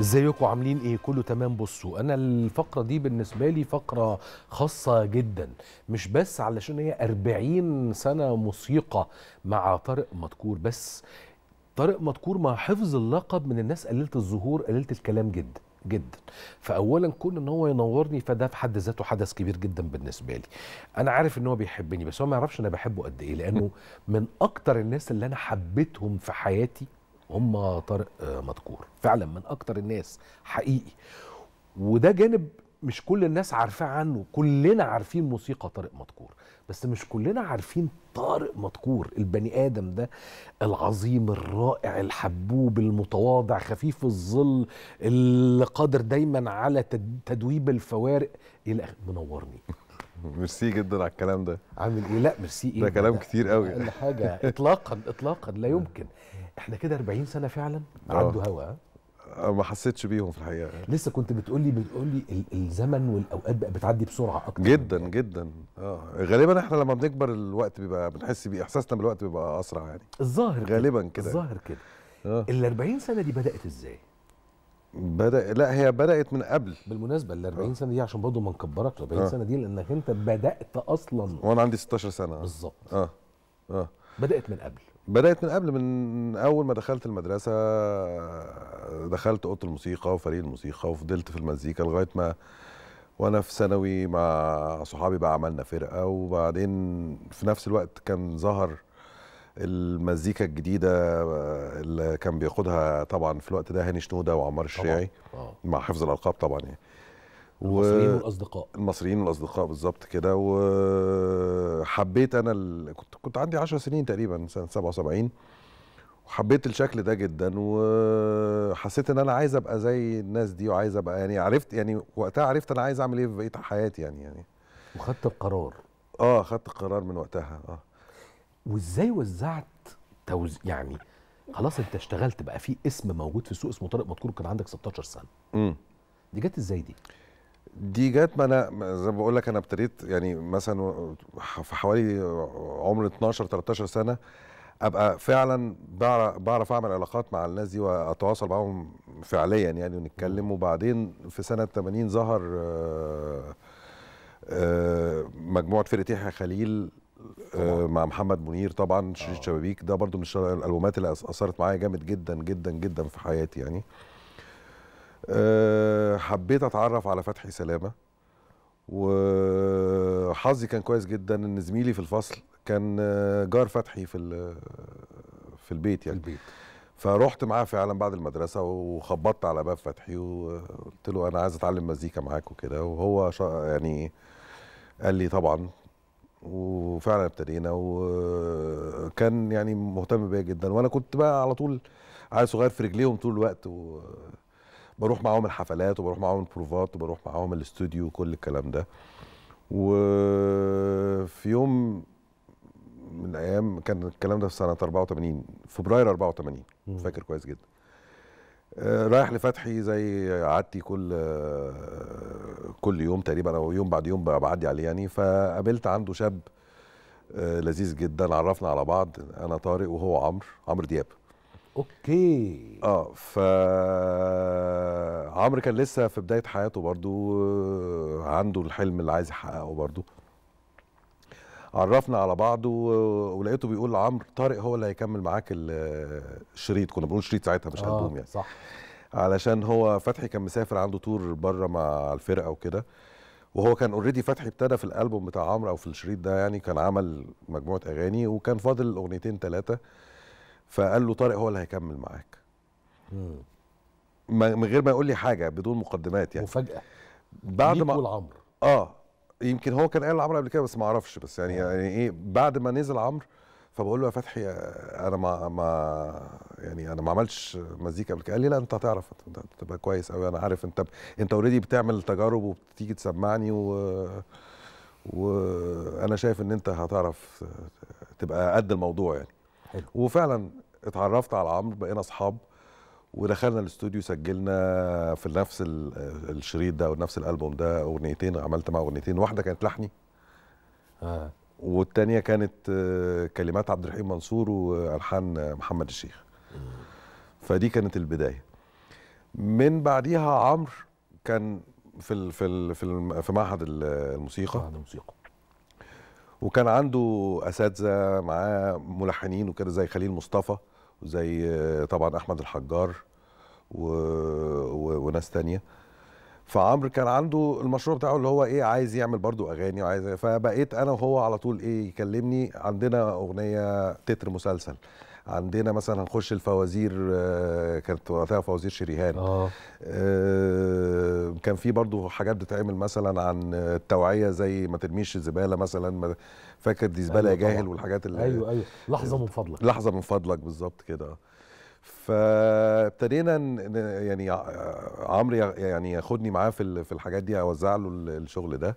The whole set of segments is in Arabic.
ازيكم عاملين ايه كله تمام بصوا انا الفقره دي بالنسبه لي فقره خاصه جدا مش بس علشان هي 40 سنه موسيقى مع طارق مدكور بس طارق مدكور مع حفظ اللقب من الناس قليله الظهور قليله الكلام جدا جدا فاولا كون ان هو ينورني فده في حد ذاته حدث كبير جدا بالنسبه لي انا عارف ان هو بيحبني بس هو ما يعرفش انا بحبه قد ايه لانه من اكتر الناس اللي انا حبيتهم في حياتي هم طارق آه، مدكور فعلا من اكتر الناس حقيقي وده جانب مش كل الناس عارفاه عنه كلنا عارفين موسيقى طارق مدكور بس مش كلنا عارفين طارق مدكور البني ادم ده العظيم الرائع الحبوب المتواضع خفيف الظل اللي قادر دايما على تدويب الفوارق الى منورني ميرسي جدا على الكلام ده عامل ايه لا ميرسي ايه ده كلام ده كتير قوي كل حاجه اطلاقا اطلاقا لا يمكن احنا كده 40 سنه فعلا عنده آه. هوا آه، ما حسيتش بيهم في الحقيقه لسه كنت بتقولي بتقولي الزمن والاوقات بقى بتعدي بسرعه اكتر جدا يعني. جدا اه غالبا احنا لما بنكبر الوقت بيبقى بنحس بيه احساسنا بالوقت بيبقى اسرع يعني الظاهر غالبا كده الظاهر كده آه. ال 40 سنه دي بدات ازاي؟ بدا لا هي بدات من قبل بالمناسبه ال 40 آه. سنه دي عشان برضه ما نكبرك ال 40 آه. سنه دي لانك انت بدات اصلا وانا عندي 16 سنه آه. بالظبط اه اه بدات من قبل بدات من قبل من اول ما دخلت المدرسه دخلت اوضه الموسيقى وفريق الموسيقى وفضلت في المزيكا لغايه ما وانا في ثانوي مع صحابي بقى عملنا فرقه وبعدين في نفس الوقت كان ظهر المزيكا الجديده آه، اللي كان بياخدها طبعا في الوقت ده هاني شنوده وعمار الشيعي آه. مع حفظ الالقاب طبعا يعني المصريين والاصدقاء المصريين والاصدقاء بالظبط كده وحبيت انا ال... كنت كنت عندي 10 سنين تقريبا سنه 77 وحبيت الشكل ده جدا وحسيت ان انا عايز ابقى زي الناس دي وعايز ابقى يعني عرفت يعني وقتها عرفت انا عايز اعمل ايه في بقيه حياتي يعني يعني وخدت القرار اه خدت القرار من وقتها اه وازاي وزعت توز يعني خلاص انت اشتغلت بقى في اسم موجود في السوق اسمه طارق مدكور كان عندك 16 سنه امم دي جت ازاي دي دي جت ما انا زي ما بقول لك انا ابتديت يعني مثلا في حوالي عمر 12 13 سنه ابقى فعلا بعرف اعمل علاقات مع الناس دي واتواصل معاهم فعليا يعني ونتكلم وبعدين في سنه 80 ظهر آه، آه، مجموعه فرقه يحيى خليل آه، مع محمد منير طبعا شريط آه. شبابيك ده برضو من الالبومات اللي اثرت معايا جامد جدا جدا جدا في حياتي يعني آه، حبيت اتعرف على فتحي سلامه وحظي كان كويس جدا ان زميلي في الفصل كان جار فتحي في في البيت يعني البيت فرحت معاه فعلا بعد المدرسه وخبطت على باب فتحي وقلت له انا عايز اتعلم مزيكا معاك وكده وهو يعني قال لي طبعا وفعلا ابتدينا وكان يعني مهتم بيا جدا وانا كنت بقى على طول عيل صغير في رجليهم طول الوقت وبروح معاهم الحفلات وبروح معاهم البروفات وبروح معاهم الاستوديو وكل الكلام ده وفي يوم من الايام كان الكلام ده في سنه 84 فبراير 84 فاكر كويس جدا رايح لفتحي زي عادتي كل كل يوم تقريبا او يوم بعد يوم بعدي عليه يعني فقابلت عنده شاب آه، لذيذ جدا عرفنا على بعض انا طارق وهو عمرو عمرو دياب اوكي اه ف عمرو كان لسه في بدايه حياته برضو آه، عنده الحلم اللي عايز يحققه برضو عرفنا على بعض ولقيته بيقول لعمرو طارق هو اللي هيكمل معاك الشريط كنا بنقول شريط ساعتها مش آه البوم يعني صح علشان هو فتحي كان مسافر عنده تور بره مع الفرقه وكده وهو كان اوريدي فتحي ابتدى في الالبوم بتاع عمرو او في الشريط ده يعني كان عمل مجموعه اغاني وكان فاضل اغنيتين ثلاثه فقال له طارق هو اللي هيكمل معاك من غير ما يقول لي حاجه بدون مقدمات يعني مفاجاه بعد ما عمرو اه يمكن هو كان قال لعمرو قبل كده بس ما اعرفش بس يعني آه. يعني ايه بعد ما نزل عمرو فبقول له يا فتحي انا ما ما يعني انا ما عملتش مزيكا قبل كده قال لي لا انت هتعرف تبقى كويس قوي انا عارف انت انت اوريدي بتعمل تجارب وبتيجي تسمعني و وانا شايف ان انت هتعرف تبقى قد الموضوع يعني حلو. وفعلا اتعرفت على عمرو بقينا اصحاب ودخلنا الاستوديو سجلنا في نفس الشريط ده او نفس الالبوم ده اغنيتين عملت مع اغنيتين واحده كانت لحني آه. والتانيه كانت آه، كلمات عبد الرحيم منصور والحان محمد الشيخ فدي كانت البدايه من بعديها عمرو كان في الـ في الـ في, الـ في معهد الموسيقى معهد الموسيقى وكان عنده اساتذه معاه ملحنين وكده زي خليل مصطفى زي طبعا احمد الحجار و... و... وناس تانية فعمرو كان عنده المشروع بتاعه اللي هو ايه عايز يعمل برضو اغاني وعايز فبقيت انا وهو على طول ايه يكلمني عندنا اغنيه تتر مسلسل عندنا مثلا هنخش الفوازير آه، كانت وقتها فوازير شريهان آه. آه. كان في برضو حاجات بتتعمل مثلا عن التوعيه زي ما ترميش الزباله مثلا فاكر دي زباله أيوة يا جاهل والحاجات اللي ايوه ايوه لحظه من فضلك لحظه من فضلك بالظبط كده فابتدينا يعني عمرو يعني ياخدني معاه في في الحاجات دي اوزع له الشغل ده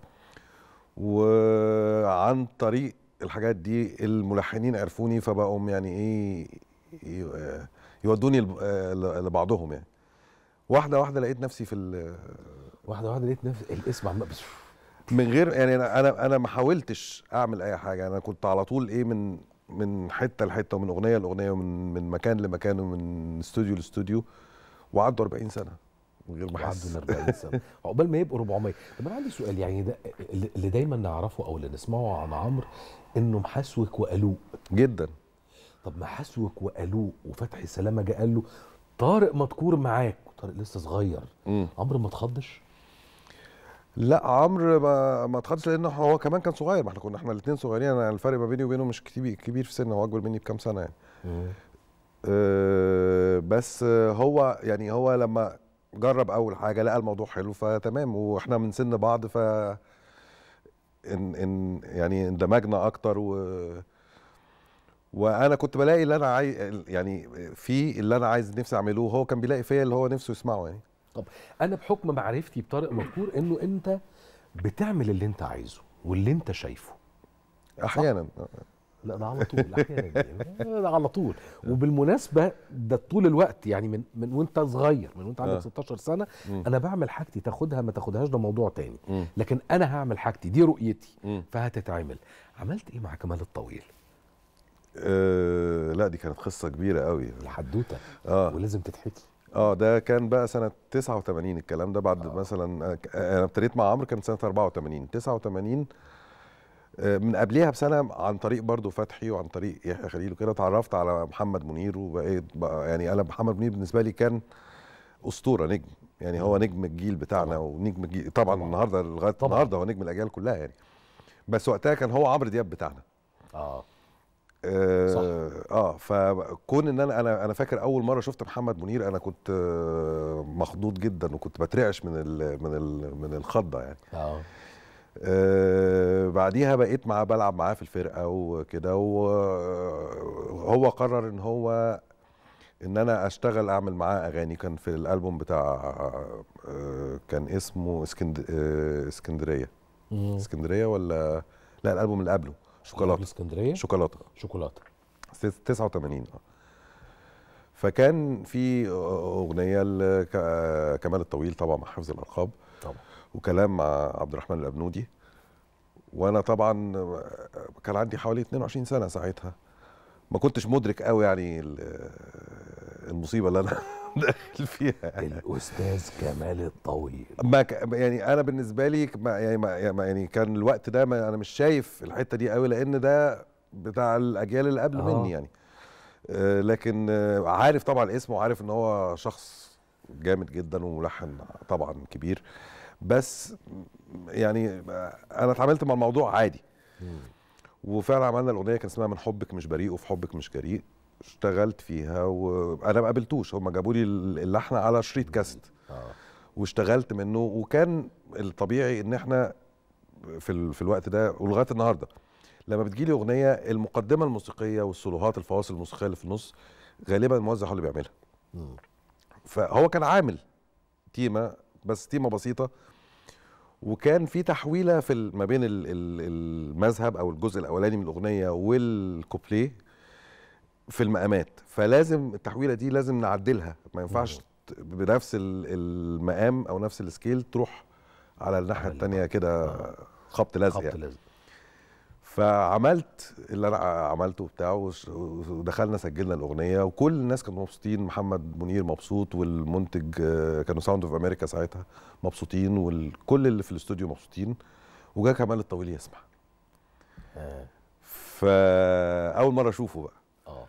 وعن طريق الحاجات دي الملحنين عرفوني فبقوا يعني ايه يودوني لبعضهم يعني واحده واحده لقيت نفسي في واحده واحده لقيت نفسي الاسم عم من غير يعني انا انا ما حاولتش اعمل اي حاجه انا كنت على طول ايه من من حته لحته ومن اغنيه لاغنيه ومن من مكان لمكان ومن استوديو لاستوديو وعدوا 40 سنه من غير ما حد 40 سنه عقبال ما يبقوا 400 طب انا عندي سؤال يعني ده اللي دايما نعرفه او اللي نسمعه عن عمرو انه محسوك وقلوق جدا طب محسوك وقلوق وفتحي سلامه جه قال له طارق مدكور معاك طارق لسه صغير عمرو ما اتخضش لا عمرو ما ما اتخضش لان هو كمان كان صغير ما احنا كنا احنا الاثنين صغيرين انا الفرق ما بيني وبينه مش كتير كبير في سن هو اكبر مني بكام سنه يعني أه بس هو يعني هو لما جرب اول حاجه لقى الموضوع حلو فتمام واحنا من سن بعض ف ان ان يعني اندمجنا اكتر و وانا كنت بلاقي اللي انا عايز يعني في اللي انا عايز نفسي اعمله هو كان بيلاقي فيا اللي هو نفسه يسمعه يعني طب انا بحكم معرفتي بطارق مذكور انه انت بتعمل اللي انت عايزه واللي انت شايفه احيانا آه. لا ده على طول يعني. ده على طول وبالمناسبه ده طول الوقت يعني من من وانت صغير من وانت عندك 16 آه. سنه م. انا بعمل حاجتي تاخدها ما تاخدهاش ده موضوع تاني م. لكن انا هعمل حاجتي دي رؤيتي م. فهتتعمل عملت ايه مع كمال الطويل أه لا دي كانت قصه كبيره قوي الحدوته آه. ولازم تتحكي اه ده كان بقى سنه 89 الكلام ده بعد آه. مثلا آه، انا ابتديت مع عمرو كان سنه 84 89 آه، من قبلها بسنه عن طريق برضو فتحي وعن طريق يحيى خليل وكده اتعرفت على محمد منير وبقيت يعني انا محمد منير بالنسبه لي كان اسطوره نجم يعني هو نجم الجيل بتاعنا ونجم الجيل طبعا النهارده لغايه النهارده هو نجم الاجيال كلها يعني بس وقتها كان هو عمرو دياب بتاعنا اه آه, صح. اه فكون ان انا انا انا فاكر اول مره شفت محمد منير انا كنت آه، مخضوض جدا وكنت بترعش من الـ من الـ من الخضه يعني اه آه بعديها بقيت معاه بلعب معاه في الفرقه وكده وهو قرر ان هو ان انا اشتغل اعمل معاه اغاني كان في الالبوم بتاع آه كان اسمه اسكند... آه اسكندريه مم. اسكندريه ولا لا الالبوم اللي قبله شوكولاته اسكندريه شوكولاته شوكولاته 89 اه فكان في اغنيه لكمال آه، الطويل طبعا مع حفظ الارقام طبعا وكلام مع عبد الرحمن الابنودي وانا طبعا كان عندي حوالي 22 سنه ساعتها ما كنتش مدرك قوي يعني المصيبه اللي انا داخل فيها الاستاذ كمال الطويل ما ك... يعني انا بالنسبه لي ما يعني ما يعني, يعني كان الوقت ده ما انا مش شايف الحته دي قوي لان ده بتاع الاجيال اللي قبل آه. مني يعني آه، لكن عارف طبعا اسمه وعارف ان هو شخص جامد جدا وملحن طبعا كبير بس يعني انا اتعاملت مع الموضوع عادي وفعلا عملنا الاغنيه كان اسمها من حبك مش بريء وفي حبك مش جريء اشتغلت فيها وانا ما قابلتوش هم جابوا لي اللحن على شريط كاست آه. واشتغلت منه وكان الطبيعي ان احنا في في الوقت ده ولغايه النهارده لما بتجيلي اغنيه المقدمه الموسيقيه والسولوهات الفواصل الموسيقيه اللي في النص غالبا الموزع هو اللي بيعملها فهو كان عامل تيمه بس تيمه بسيطه وكان في تحويله في ما بين المذهب او الجزء الاولاني من الاغنيه والكوبليه في المقامات فلازم التحويله دي لازم نعدلها ما ينفعش بنفس المقام او نفس السكيل تروح على الناحيه الثانيه كده آه. خبط لازق يعني. فعملت اللي انا عملته بتاعه ودخلنا سجلنا الاغنيه وكل الناس كانوا مبسوطين محمد منير مبسوط والمنتج آه، كانوا ساوند اوف امريكا ساعتها مبسوطين وكل اللي في الاستوديو مبسوطين وجا كمال الطويل يسمع آه. فاول مره اشوفه بقى آه.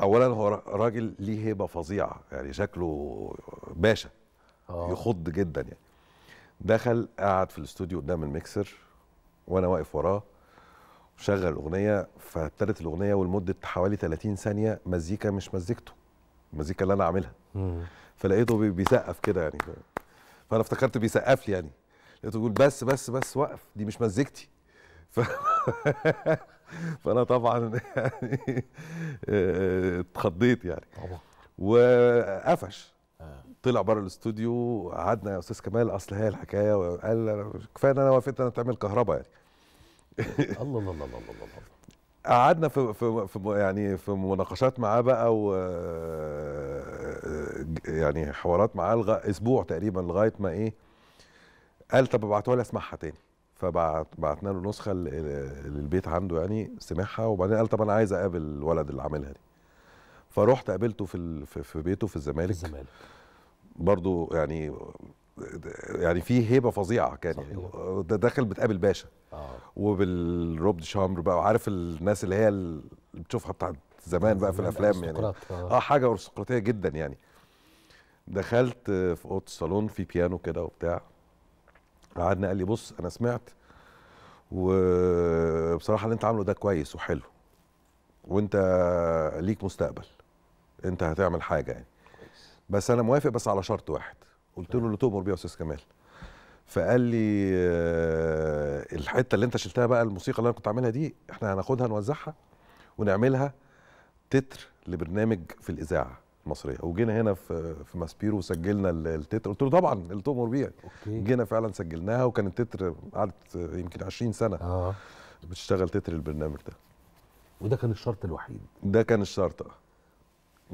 اولا هو راجل ليه هيبه فظيعه يعني شكله باشا يخض جدا يعني دخل قعد في الاستوديو قدام الميكسر وانا واقف وراه شغل اغنيه فابتدت الاغنيه ولمده حوالي 30 ثانيه مزيكا مش مزيكته المزيكا اللي انا عاملها فلقيته بيسقف كده يعني فانا افتكرت بيسقف لي يعني لقيته بيقول بس بس بس وقف دي مش مزيكتي ف... فانا طبعا يعني آه، آه، اتخضيت يعني طبعا وقفش آه. طلع بره الاستوديو قعدنا يا استاذ كمال اصل هي الحكايه وقال كفايه ان انا وافقت انا تعمل كهرباء يعني الله الله الله الله الله قعدنا في في في يعني في مناقشات معاه بقى و آه، يعني حوارات معاه لغ... اسبوع تقريبا لغايه ما ايه قال طب ابعتوها لي اسمعها تاني فبعتنا له نسخه للبيت عنده يعني سمعها وبعدين قال طب انا عايز اقابل الولد اللي عاملها دي فرحت قابلته في في بيته في الزمالك في الزمالك برضه يعني يعني في هيبه فظيعه كان يعني. صحيح. يعني ده داخل بتقابل باشا آه. وبالروب شامبر بقى وعارف الناس اللي هي اللي بتشوفها بتاعت زمان بقى في الافلام يعني آه. اه حاجه ارستقراطيه جدا يعني دخلت في اوضه الصالون في بيانو كده وبتاع قعدنا قال لي بص انا سمعت وبصراحه اللي انت عامله ده كويس وحلو وانت ليك مستقبل انت هتعمل حاجه يعني بس انا موافق بس على شرط واحد قلت له اللي تؤمر بيه يا استاذ كمال فقال لي آه، الحته اللي انت شلتها بقى الموسيقى اللي انا كنت عاملها دي احنا هناخدها نوزعها ونعملها تتر لبرنامج في الاذاعه المصريه وجينا هنا في في ماسبيرو وسجلنا التتر قلت له طبعا اللي تؤمر بيه جينا فعلا سجلناها وكان التتر قعدت يمكن 20 سنه آه. بتشتغل تتر البرنامج ده وده كان الشرط الوحيد ده كان الشرط اه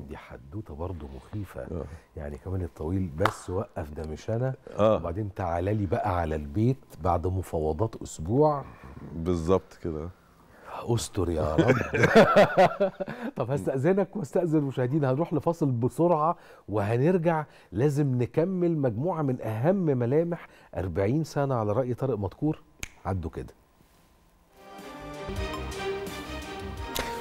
دي حدوته برضه مخيفه أوه. يعني كمان الطويل بس وقف ده مش انا آه. وبعدين تعالى لي بقى على البيت بعد مفاوضات اسبوع بالظبط كده استر يا رب طب هستاذنك واستاذن المشاهدين هنروح لفاصل بسرعه وهنرجع لازم نكمل مجموعه من اهم ملامح 40 سنه على راي طارق مدكور عدوا كده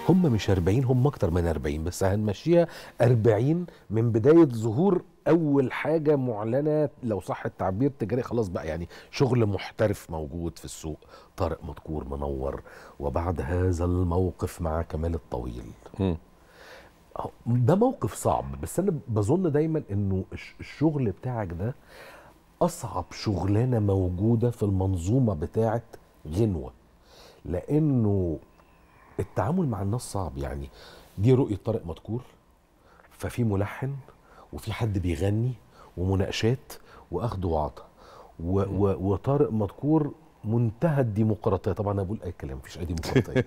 هم مش 40 هم اكتر من 40 بس هنمشيها 40 من بدايه ظهور اول حاجه معلنه لو صح التعبير تجاري خلاص بقى يعني شغل محترف موجود في السوق طارق مدكور منور وبعد هذا الموقف مع كمال الطويل ده موقف صعب بس انا بظن دايما انه الشغل بتاعك ده اصعب شغلانه موجوده في المنظومه بتاعه غنوه لانه التعامل مع الناس صعب يعني دي رؤيه طارق مدكور ففي ملحن وفي حد بيغني ومناقشات واخد وعطا وطارق مدكور منتهى الديمقراطيه طبعا انا بقول اي كلام مفيش اي ديمقراطيه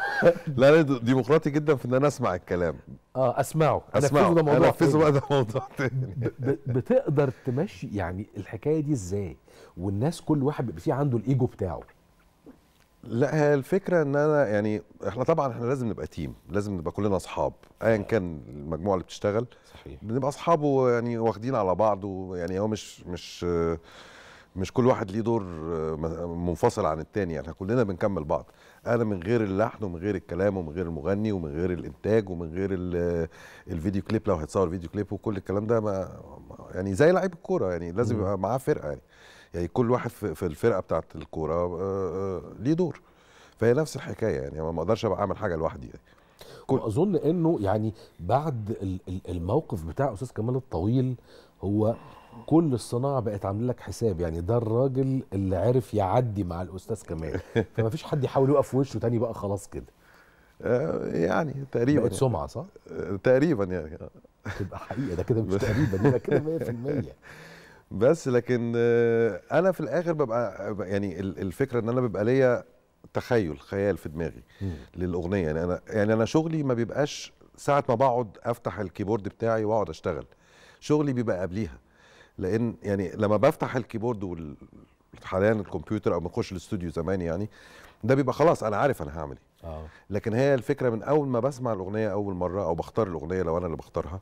لا انا ديمقراطي جدا في ان انا اسمع الكلام اه اسمعه اسمعه ده موضوع انفذه بقى ده موضوع تاني بتقدر تمشي يعني الحكايه دي ازاي والناس كل واحد بيبقى في عنده الايجو بتاعه لا هي الفكره ان انا يعني احنا طبعا احنا لازم نبقى تيم لازم نبقى كلنا اصحاب ايا كان المجموعه اللي بتشتغل صحيح بنبقى اصحاب ويعني واخدين على بعض ويعني هو مش مش مش كل واحد ليه دور منفصل عن التاني يعني كلنا بنكمل بعض انا من غير اللحن ومن غير الكلام ومن غير المغني ومن غير الانتاج ومن غير الفيديو كليب لو هيتصور فيديو كليب وكل الكلام ده ما يعني زي لعيب الكوره يعني لازم يبقى معاه فرقه يعني يعني كل واحد في الفرقه بتاعه الكوره آه، آه، ليه دور فهي نفس الحكايه يعني ما اقدرش ابقى اعمل حاجه لوحدي يعني. كل اظن انه يعني بعد الموقف بتاع استاذ كمال الطويل هو كل الصناعه بقت عامله لك حساب يعني ده الراجل اللي عرف يعدي مع الاستاذ كمال فما فيش حد يحاول يقف وشه تاني بقى خلاص كده آه، يعني تقريبا بقت يعني. سمعه صح؟ تقريبا يعني تبقى حقيقه ده كده مش تقريبا ده كده 100% بس لكن آه، انا في الاخر ببقى يعني الفكره ان انا بيبقى ليا تخيل خيال في دماغي للاغنيه يعني انا يعني انا شغلي ما بيبقاش ساعه ما بقعد افتح الكيبورد بتاعي واقعد اشتغل شغلي بيبقى قبليها لان يعني لما بفتح الكيبورد حاليا الكمبيوتر او بنخش الاستوديو زمان يعني ده بيبقى خلاص انا عارف انا هعمل ايه آه. لكن هي الفكره من اول ما بسمع الاغنيه اول مره او بختار الاغنيه لو انا اللي بختارها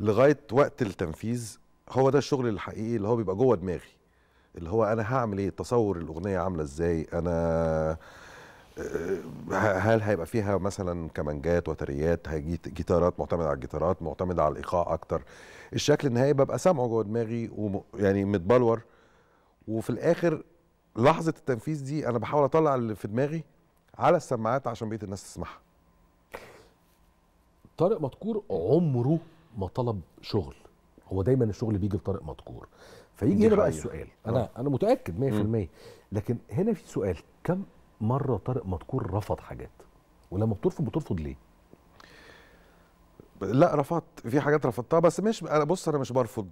لغايه وقت التنفيذ هو ده الشغل الحقيقي اللي هو بيبقى جوه دماغي اللي هو انا هعمل ايه تصور الاغنيه عامله ازاي انا آه، آه، هل هيبقى فيها مثلا كمانجات وتريات جيتارات معتمده على الجيتارات معتمده على الايقاع اكتر الشكل النهائي ببقى سامعه جوه دماغي ويعني متبلور وفي الاخر لحظه التنفيذ دي انا بحاول اطلع اللي في دماغي على السماعات عشان بقيه الناس تسمعها طارق مدكور عمره ما طلب شغل هو دايما الشغل بيجي لطارق مدكور فيجي هنا بقى السؤال آه. انا انا متاكد 100% لكن هنا في سؤال كم مره طارق مدكور رفض حاجات ولما بترفض بترفض ليه لا رفضت في حاجات رفضتها بس مش انا بص انا مش برفض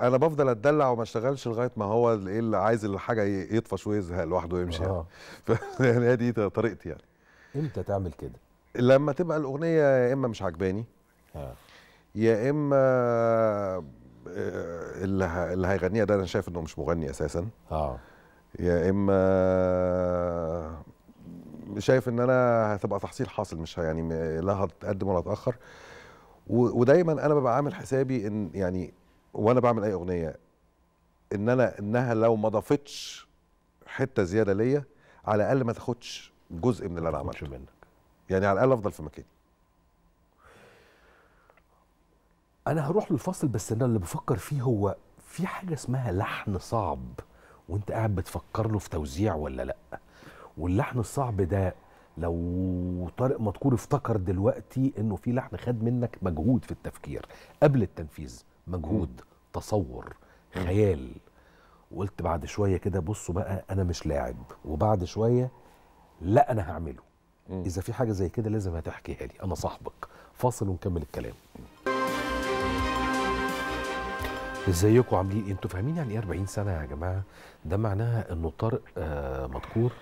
انا بفضل اتدلع وما اشتغلش لغايه ما هو ايه اللي عايز الحاجه يطفش ويزهق لوحده ويمشي يعني. آه. يعني هي دي طريقتي يعني امتى تعمل كده لما تبقى الاغنيه يا اما مش عجباني آه. يا اما آه، اللي اللي هيغنيها ده انا شايف انه مش مغني اساسا اه يا اما شايف ان انا هتبقى تحصيل حاصل مش يعني لا هتقدم ولا هتاخر ودايما انا ببقى عامل حسابي ان يعني وانا بعمل اي اغنيه ان انا انها لو ما ضافتش حته زياده ليا على الاقل ما تاخدش جزء من اللي انا عملته منك يعني على الاقل افضل في مكاني انا هروح للفصل بس انا اللي بفكر فيه هو في حاجه اسمها لحن صعب وانت قاعد بتفكر له في توزيع ولا لا واللحن الصعب ده لو طارق مدكور افتكر دلوقتي انه في لحن خد منك مجهود في التفكير قبل التنفيذ مجهود م. تصور خيال وقلت بعد شويه كده بصوا بقى انا مش لاعب وبعد شويه لا انا هعمله م. اذا في حاجه زي كده لازم هتحكيها لي انا صاحبك فاصل ونكمل الكلام م. ازيكم عاملين إيه؟ انتوا فاهمين يعني ايه 40 سنه يا جماعه ده معناها انه طارق آه مدكور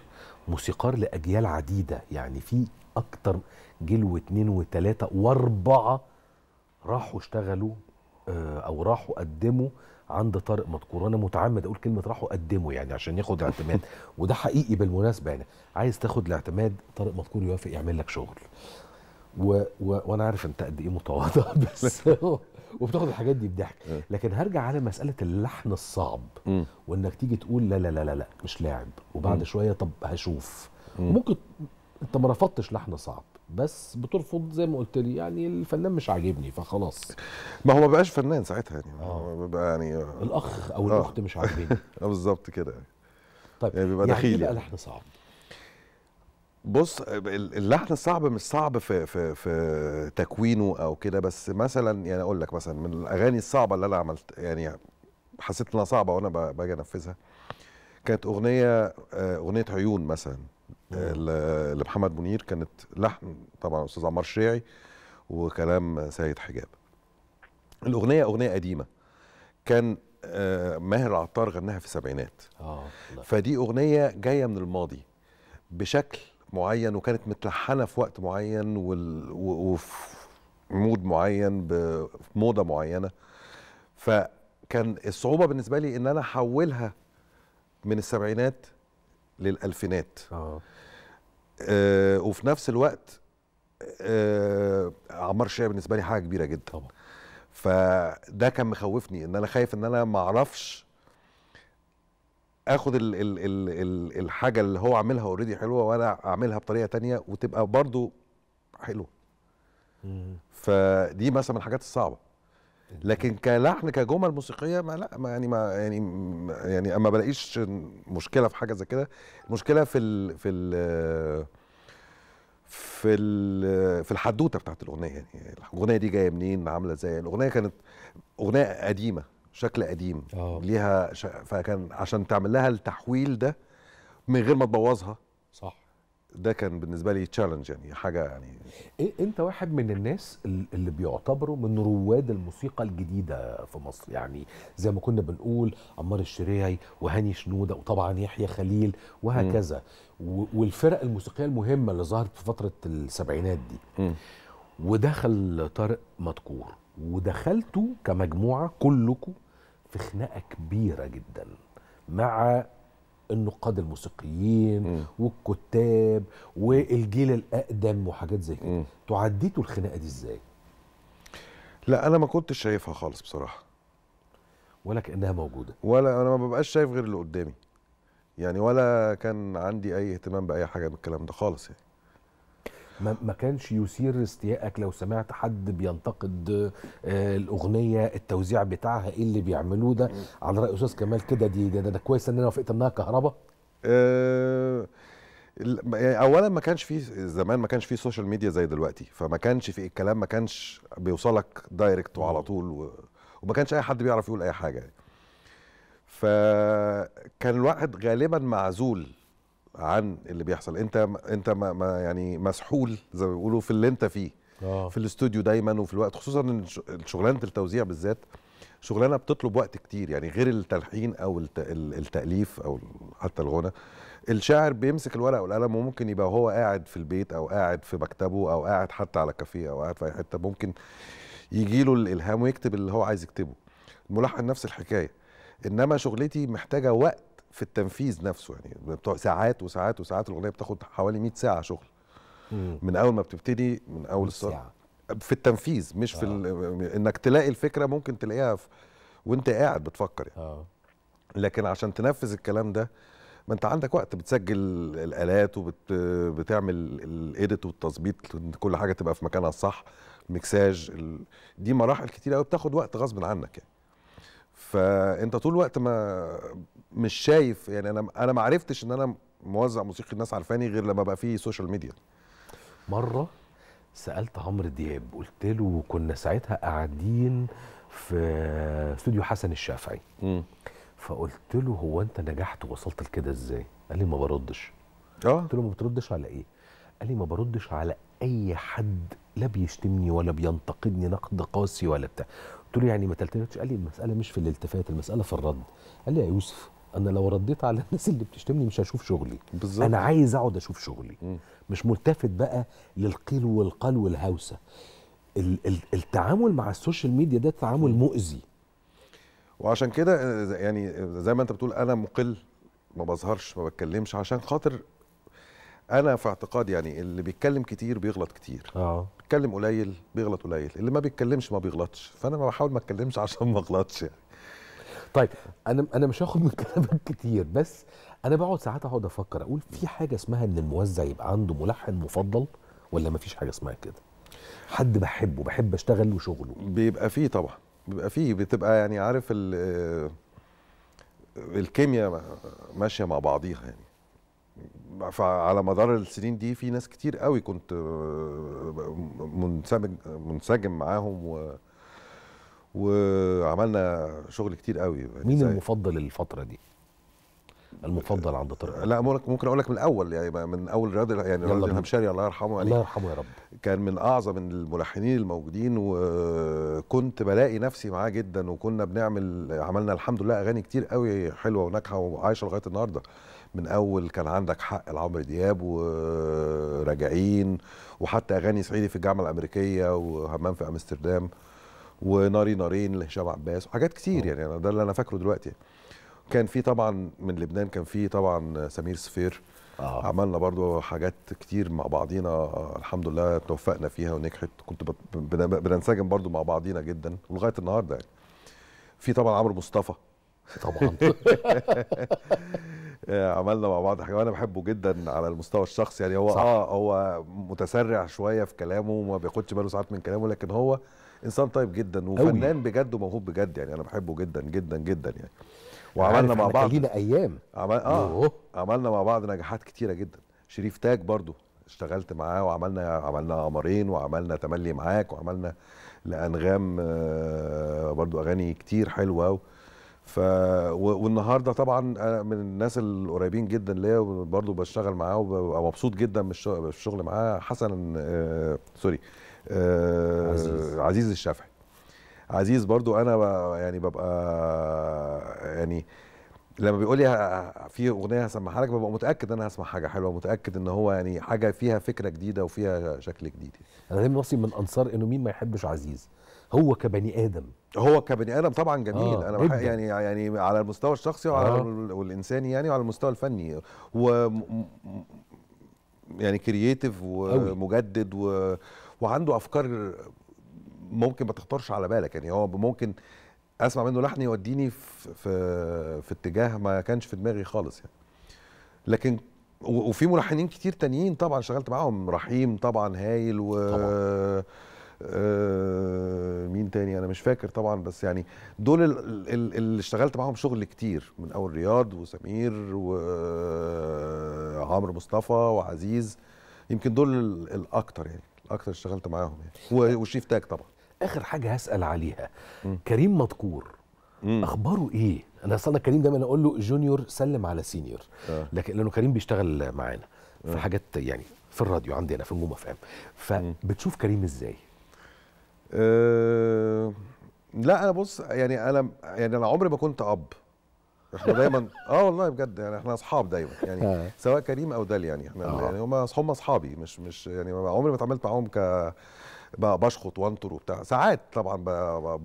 موسيقار لاجيال عديده يعني في اكتر جيل واثنين وثلاثه واربعه راحوا اشتغلوا آه او راحوا قدموا عند طارق مدكور انا متعمد اقول كلمه راحوا قدموا يعني عشان ياخد اعتماد وده حقيقي بالمناسبه يعني عايز تاخد الاعتماد طارق مدكور يوافق يعمل لك شغل و... و... وانا عارف انت قد ايه متواضع بس وبتاخد الحاجات دي بضحك آه. لكن هرجع على مساله اللحن الصعب وانك تيجي تقول لا لا لا لا, لا مش لاعب وبعد شويه طب هشوف ممكن انت ما رفضتش لحن صعب بس بترفض زي ما قلت لي يعني الفنان مش عاجبني فخلاص ما هو ما بقاش فنان ساعتها يعني آه. بقى يعني آه. الاخ او الاخت آه. مش عاجبني بالظبط كده يعني طيب يعني بيبقى يعني دخيل يعني بيبقى لحن صعب بص اللحن الصعب مش صعب في في في تكوينه او كده بس مثلا يعني اقول لك مثلا من الاغاني الصعبه اللي انا عملت يعني حسيت انها صعبه وانا باجي انفذها كانت اغنيه آه، اغنيه عيون مثلا لمحمد منير كانت لحن طبعا استاذ عمار الشيعي وكلام سيد حجاب الاغنيه اغنيه قديمه كان آه، ماهر عطار غناها في السبعينات آه، فدي اغنيه جايه من الماضي بشكل معين وكانت متلحنه في وقت معين وفي مود معين بموضه معينه فكان الصعوبه بالنسبه لي ان انا احولها من السبعينات للالفينات آه. آه وفي نفس الوقت آه عمار الشيعي بالنسبه لي حاجه كبيره جدا طبعا فده كان مخوفني ان انا خايف ان انا ما اعرفش اخد الـ الـ الـ الحاجه اللي هو عاملها اوريدي حلوه وانا اعملها بطريقه تانية وتبقى برضو حلوه فدي مثلا من الحاجات الصعبه لكن كلحن كجمل موسيقيه ما لا ما يعني ما يعني يعني اما بلاقيش مشكله في حاجه زي كده المشكله في الـ في الـ في الـ في الحدوته بتاعت الاغنيه يعني الاغنيه دي جايه منين عامله ازاي الاغنيه كانت اغنيه قديمه شكل قديم أوه. ليها ش... فكان عشان تعمل لها التحويل ده من غير ما تبوظها صح ده كان بالنسبه لي تشالنج يعني حاجه يعني إيه انت واحد من الناس اللي بيعتبروا من رواد الموسيقى الجديده في مصر يعني زي ما كنا بنقول عمار الشريعي وهاني شنوده وطبعا يحيى خليل وهكذا والفرق الموسيقيه المهمه اللي ظهرت في فتره السبعينات دي م. ودخل طارق مدكور ودخلتوا كمجموعه كلكم في خناقه كبيره جدا مع النقاد الموسيقيين م. والكتاب والجيل الاقدم وحاجات زي كده انتوا عديتوا الخناقه دي ازاي لا انا ما كنتش شايفها خالص بصراحه ولا كانها موجوده ولا انا ما ببقاش شايف غير اللي قدامي يعني ولا كان عندي اي اهتمام باي حاجه من الكلام ده خالص يعني ما كانش يثير استيائك لو سمعت حد بينتقد آه، الاغنيه التوزيع بتاعها ايه اللي بيعملوه ده على راي استاذ كمال كده دي ده, ده كويس ان انا وافقت انها كهرباء أه اولا ما كانش في زمان ما كانش في سوشيال ميديا زي دلوقتي فما كانش في الكلام ما كانش بيوصلك دايركت وعلى طول وما كانش اي حد بيعرف يقول اي حاجه يعني فكان الواحد غالبا معزول عن اللي بيحصل انت انت ما, يعني مسحول زي ما بيقولوا في اللي انت فيه آه. في الاستوديو دايما وفي الوقت خصوصا ان شغلانه التوزيع بالذات شغلانه بتطلب وقت كتير يعني غير التلحين او التاليف او حتى الغنى الشاعر بيمسك الورقه والقلم وممكن يبقى هو قاعد في البيت او قاعد في مكتبه او قاعد حتى على كافيه او قاعد في اي حته ممكن يجي له الالهام ويكتب اللي هو عايز يكتبه الملحن نفس الحكايه انما شغلتي محتاجه وقت في التنفيذ نفسه يعني ساعات وساعات وساعات الاغنيه بتاخد حوالي 100 ساعه شغل مم. من اول ما بتبتدي من اول الصلاه في التنفيذ مش آه. في انك تلاقي الفكره ممكن تلاقيها في وانت قاعد بتفكر يعني آه. لكن عشان تنفذ الكلام ده ما انت عندك وقت بتسجل الالات وبتعمل الايديت والتظبيط كل حاجه تبقى في مكانها الصح المكساج دي مراحل كتير قوي بتاخد وقت غصب عنك يعني فانت طول الوقت ما مش شايف يعني انا انا ما عرفتش ان انا موزع موسيقي الناس عارفاني غير لما بقى في سوشيال ميديا مره سالت عمرو دياب قلت له كنا ساعتها قاعدين في استوديو حسن الشافعي م. فقلت له هو انت نجحت ووصلت لكده ازاي قال لي ما بردش اه قلت له ما بتردش على ايه قال لي ما بردش على اي حد لا بيشتمني ولا بينتقدني نقد قاسي ولا بتاع قلت له يعني ما تلتفتش قال لي المساله مش في الالتفات المساله في الرد قال لي يا يوسف انا لو رديت على الناس اللي بتشتمني مش هشوف شغلي بالظبط انا عايز اقعد اشوف شغلي م. مش ملتفت بقى للقيل والقال والهوسه ال ال التعامل مع السوشيال ميديا ده تعامل مؤذي وعشان كده آه، يعني آه، زي ما انت بتقول انا مقل ما بظهرش ما بتكلمش عشان خاطر انا في اعتقاد يعني اللي بيتكلم كتير بيغلط كتير اه بيتكلم قليل بيغلط قليل اللي ما بيتكلمش ما بيغلطش فانا ما بحاول ما اتكلمش عشان ما اغلطش يعني طيب انا انا مش هاخد من كلامك كتير بس انا بقعد ساعات اقعد افكر اقول في حاجه اسمها ان الموزع يبقى عنده ملحن مفضل ولا ما فيش حاجه اسمها كده حد بحبه بحب اشتغل له شغله بيبقى فيه طبعا بيبقى فيه بتبقى يعني عارف آه، الكيمياء ماشيه مع بعضيها يعني فعلى مدار السنين دي في ناس كتير قوي كنت منسجم منسجم معاهم و وعملنا شغل كتير قوي مين المفضل الفتره دي المفضل عند طارق لا ممكن اقول لك من الاول يعني من اول رياض يعني رياض الهمشاري الله يرحمه يعني الله يرحمه يا رب كان من اعظم الملحنين الموجودين وكنت بلاقي نفسي معاه جدا وكنا بنعمل عملنا الحمد لله اغاني كتير قوي حلوه وناجحه وعايشه لغايه النهارده من اول كان عندك حق لعمرو دياب وراجعين وحتى اغاني صعيدي في الجامعه الامريكيه وهمام في امستردام وناري نارين لهشام عباس وحاجات كتير آه. يعني انا ده اللي انا فاكره دلوقتي كان في طبعا من لبنان كان في طبعا سمير سفير آه. عملنا برضو حاجات كتير مع بعضينا الحمد لله توفقنا فيها ونجحت كنت بننسجم برضو مع بعضينا جدا ولغايه النهارده يعني في طبعا عمرو مصطفى طبعا آه، عملنا مع بعض حاجه وانا بحبه جدا على المستوى الشخصي يعني هو صح. اه هو متسرع شويه في كلامه وما بياخدش باله ساعات من كلامه لكن هو انسان طيب جدا وفنان أوي. بجد وموهوب بجد يعني انا بحبه جدا جدا جدا يعني وعملنا مع بعض لينا ايام عمل... اه أوه. عملنا مع بعض نجاحات كتيره جدا شريف تاج برضو اشتغلت معاه وعملنا عملنا قمرين وعملنا تملي معاك وعملنا لانغام آه، برضو اغاني كتير حلوه ف والنهارده طبعا انا من الناس القريبين جدا ليا وبرضه بشتغل معاه وببقى مبسوط جدا بالشغل معاه حسن آه سوري آه عزيز, عزيز الشافعي عزيز برضو انا يعني ببقى يعني لما بيقول لي في اغنيه هسمعها لك ببقى متاكد ان انا هسمع حاجه حلوه متاكد ان هو يعني حاجه فيها فكره جديده وفيها شكل جديد انا دايما واصل من انصار انه مين ما يحبش عزيز هو كبني ادم هو كبني ادم طبعا جميل آه انا جداً. يعني يعني على المستوى الشخصي وعلى آه والانساني يعني وعلى المستوى الفني هو يعني كرييتيف ومجدد و... وعنده افكار ممكن ما تخطرش على بالك يعني هو ممكن اسمع منه لحن يوديني في في, في اتجاه ما كانش في دماغي خالص يعني لكن وفي ملحنين كتير تانيين طبعا شغلت معاهم رحيم طبعا هايل و طبعا. آه، مين تاني انا مش فاكر طبعا بس يعني دول اللي اشتغلت معاهم شغل كتير من اول رياض وسمير وعمرو آه، مصطفى وعزيز يمكن دول الاكتر يعني الاكتر اشتغلت معاهم يعني وشيف تاج طبعا اخر حاجه هسال عليها م. كريم مذكور اخباره ايه انا اصلا كريم دايما اقول له جونيور سلم على سينيور آه. لكن لانه كريم بيشتغل معانا في آه. حاجات يعني في الراديو عندنا في النجوم اف ام فبتشوف كريم ازاي أه لا انا بص يعني انا يعني انا عمري ما كنت اب احنا دايما اه والله بجد يعني احنا اصحاب دايما يعني آه. سواء كريم او دال يعني احنا آه. يعني هم هم اصحابي مش مش يعني عمري ما اتعاملت معاهم ك بشخط وانطر وبتاع ساعات طبعا ب...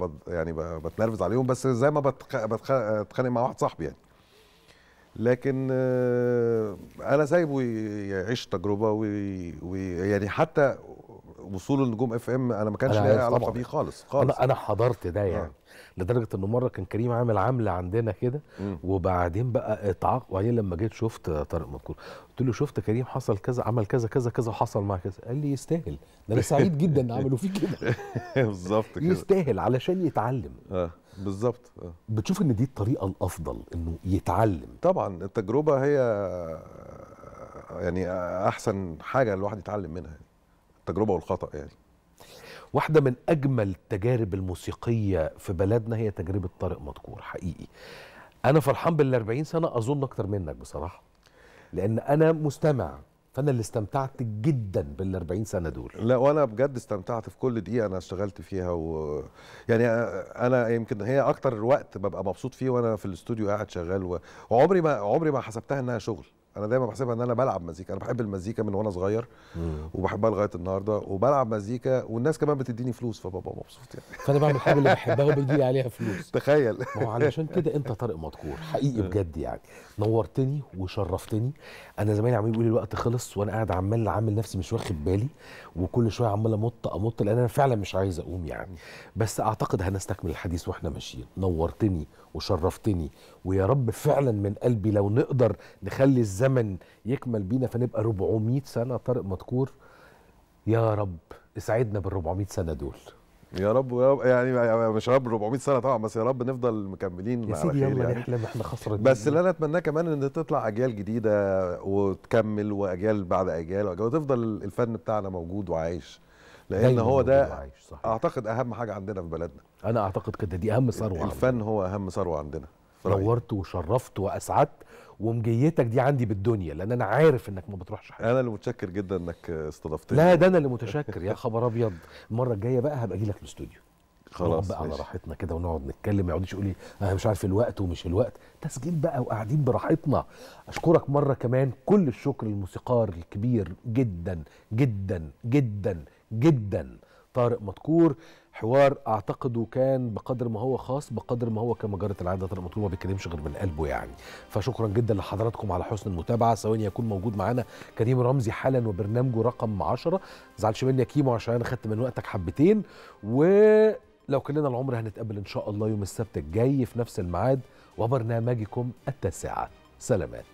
ب... يعني ب... بتنرفز عليهم بس زي ما بتخ... بتخ... بتخانق مع واحد صاحبي يعني لكن آه، انا سايبه يعيش تجربه ويعني وي... يعني حتى وصول النجوم اف ام انا ما كانش ليا علاقه بيه خالص خالص انا حضرت ده يعني آه. لدرجه انه مره كان كريم عامل عامله عندنا كده وبعدين بقى اتعاق وبعدين لما جيت شفت طارق مدكور قلت له شفت كريم حصل كذا عمل كذا كذا كذا وحصل معاه كذا قال لي يستاهل ده انا سعيد جدا ان عملوا فيه كده بالظبط كده يستاهل علشان يتعلم اه بالظبط آه. بتشوف ان دي الطريقه الافضل انه يتعلم طبعا التجربه هي يعني احسن حاجه الواحد يتعلم منها التجربه والخطا يعني واحده من اجمل التجارب الموسيقيه في بلدنا هي تجربه طارق مدكور حقيقي انا فرحان بال 40 سنه اظن اكتر منك بصراحه لان انا مستمع فانا اللي استمتعت جدا بال 40 سنه دول لا وانا بجد استمتعت في كل دقيقه انا اشتغلت فيها و يعني انا يمكن هي اكتر وقت ببقى مبسوط فيه وانا في الاستوديو قاعد شغال و... وعمري ما عمري ما حسبتها انها شغل انا دايما بحسبها ان انا بلعب مزيكا انا بحب المزيكا من وانا صغير وبحبها لغايه النهارده وبلعب مزيكا والناس كمان بتديني فلوس فبابا مبسوط يعني فانا بعمل الحاجه اللي بحبها وبدي عليها فلوس تخيل ما هو علشان كده انت طارق مدكور حقيقي آه. بجد يعني نورتني وشرفتني انا زمايلي عمالين بيقولوا الوقت خلص وانا قاعد عمال عامل نفسي مش واخد بالي وكل شويه عمال امط امط لان انا فعلا مش عايز اقوم يعني بس اعتقد هنستكمل الحديث واحنا ماشيين نورتني وشرفتني ويا رب فعلا من قلبي لو نقدر نخلي الزمن يكمل بينا فنبقى 400 سنه طارق مدكور يا رب اسعدنا بال 400 سنه دول يا رب يا رب يعني مش يا رب 400 سنه طبعا بس يا رب نفضل مكملين يا سيدي يلا يعني. نحلم احنا خسرانين بس اللي انا اتمناه كمان ان تطلع اجيال جديده وتكمل واجيال بعد اجيال وتفضل الفن بتاعنا موجود وعايش لان هو ده اعتقد اهم حاجه عندنا في بلدنا انا اعتقد كده دي اهم ثروه الفن هو اهم ثروه عندنا نورت وشرفت واسعدت ومجيتك دي عندي بالدنيا لان انا عارف انك ما بتروحش حاجه انا اللي متشكر جدا انك استضفتني لا ده انا اللي متشكر يا خبر ابيض المره الجايه بقى هبقى اجي لك الاستوديو خلاص بقى على راحتنا كده ونقعد نتكلم ما يقعدش يقول لي انا مش عارف الوقت ومش الوقت تسجيل بقى وقاعدين براحتنا اشكرك مره كمان كل الشكر للموسيقار الكبير جدا جدا جدا جدا طارق مدكور حوار اعتقده كان بقدر ما هو خاص بقدر ما هو كمجره العاده طارق مدكور ما بيتكلمش غير من قلبه يعني فشكرا جدا لحضراتكم على حسن المتابعه ثواني يكون موجود معانا كريم رمزي حالا وبرنامجه رقم 10 زعلش مني يا كيمو عشان انا خدت من وقتك حبتين ولو كلنا العمر هنتقابل ان شاء الله يوم السبت الجاي في نفس الميعاد وبرنامجكم التاسعه سلامات